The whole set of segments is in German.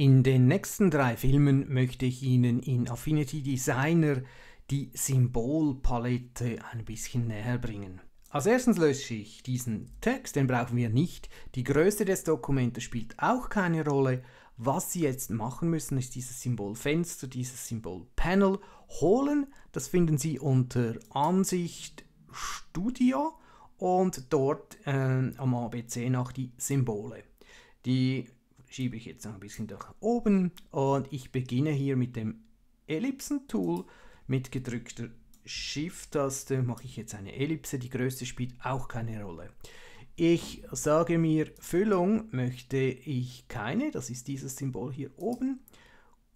In den nächsten drei Filmen möchte ich Ihnen in Affinity Designer die Symbolpalette ein bisschen näher bringen. Als erstens lösche ich diesen Text, den brauchen wir nicht. Die Größe des Dokumentes spielt auch keine Rolle. Was Sie jetzt machen müssen, ist dieses Symbolfenster, dieses Symbolpanel holen. Das finden Sie unter Ansicht Studio und dort äh, am ABC nach die Symbole. Die schiebe ich jetzt noch ein bisschen nach oben und ich beginne hier mit dem Ellipsen-Tool mit gedrückter Shift-Taste mache ich jetzt eine Ellipse, die Größe spielt auch keine Rolle. Ich sage mir, Füllung möchte ich keine, das ist dieses Symbol hier oben.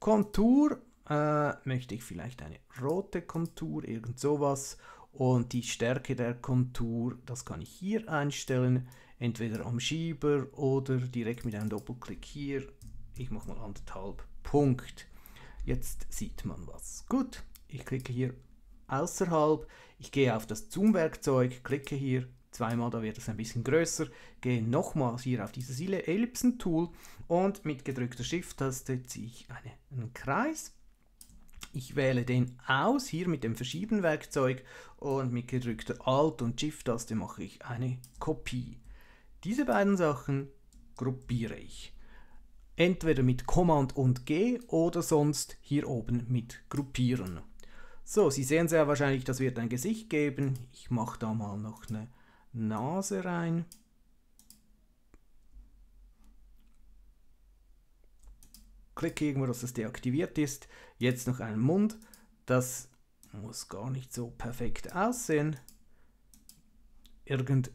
Kontur äh, möchte ich vielleicht eine rote Kontur, irgend sowas. Und die Stärke der Kontur, das kann ich hier einstellen entweder am Schieber oder direkt mit einem Doppelklick hier. Ich mache mal anderthalb Punkt. Jetzt sieht man was. Gut, ich klicke hier außerhalb. Ich gehe auf das Zoom-Werkzeug, klicke hier zweimal, da wird es ein bisschen größer. Gehe nochmals hier auf dieses Ellipsen-Tool und mit gedrückter Shift-Taste ziehe ich einen Kreis. Ich wähle den aus, hier mit dem Verschieben-Werkzeug und mit gedrückter Alt- und Shift-Taste mache ich eine Kopie. Diese beiden Sachen gruppiere ich. Entweder mit Command und G oder sonst hier oben mit Gruppieren. So, Sie sehen sehr wahrscheinlich, das wird ein Gesicht geben. Ich mache da mal noch eine Nase rein. Klicke irgendwo, dass das deaktiviert ist. Jetzt noch einen Mund. Das muss gar nicht so perfekt aussehen. Irgend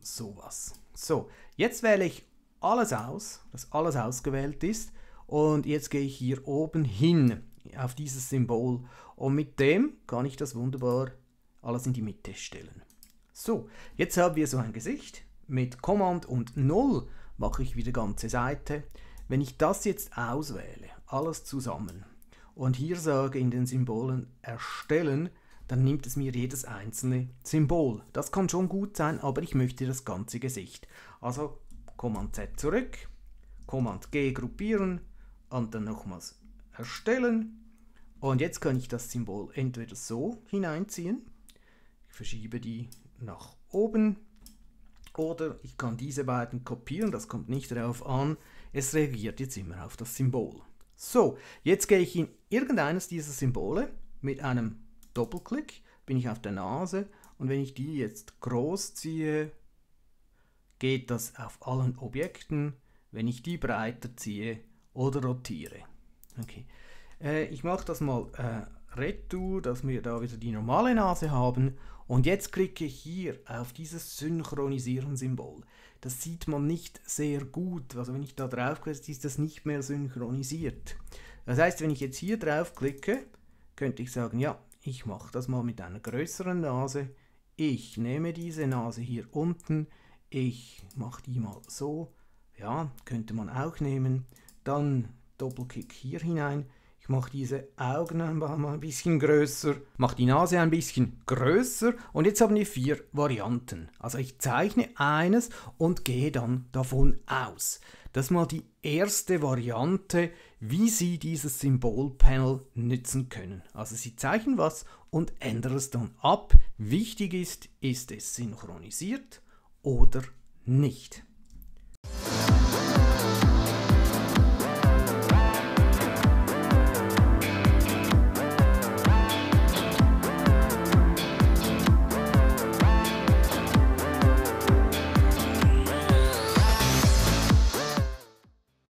sowas. So, jetzt wähle ich alles aus, dass alles ausgewählt ist und jetzt gehe ich hier oben hin auf dieses Symbol und mit dem kann ich das wunderbar alles in die Mitte stellen. So, jetzt haben wir so ein Gesicht. Mit Command und 0 mache ich wieder ganze Seite. Wenn ich das jetzt auswähle, alles zusammen, und hier sage in den Symbolen erstellen, dann nimmt es mir jedes einzelne Symbol. Das kann schon gut sein, aber ich möchte das ganze Gesicht. Also Command Z zurück, Command G gruppieren und dann nochmals erstellen. Und jetzt kann ich das Symbol entweder so hineinziehen, ich verschiebe die nach oben, oder ich kann diese beiden kopieren, das kommt nicht darauf an, es reagiert jetzt immer auf das Symbol. So, jetzt gehe ich in irgendeines dieser Symbole mit einem Doppelklick, bin ich auf der Nase und wenn ich die jetzt groß ziehe, geht das auf allen Objekten, wenn ich die breiter ziehe oder rotiere. Okay. Äh, ich mache das mal äh, retour, dass wir da wieder die normale Nase haben und jetzt klicke ich hier auf dieses Synchronisieren-Symbol. Das sieht man nicht sehr gut. Also wenn ich da draufklicke, ist das nicht mehr synchronisiert. Das heißt, wenn ich jetzt hier draufklicke, könnte ich sagen, ja, ich mache das mal mit einer größeren Nase. Ich nehme diese Nase hier unten. Ich mache die mal so. Ja, könnte man auch nehmen. Dann Doppelkick hier hinein. Ich mache diese Augen ein bisschen größer, mache die Nase ein bisschen größer und jetzt haben wir vier Varianten. Also ich zeichne eines und gehe dann davon aus. Das ist mal die erste Variante, wie Sie dieses Symbolpanel nutzen können. Also Sie zeichnen was und ändern es dann ab. Wichtig ist, ist es synchronisiert oder nicht.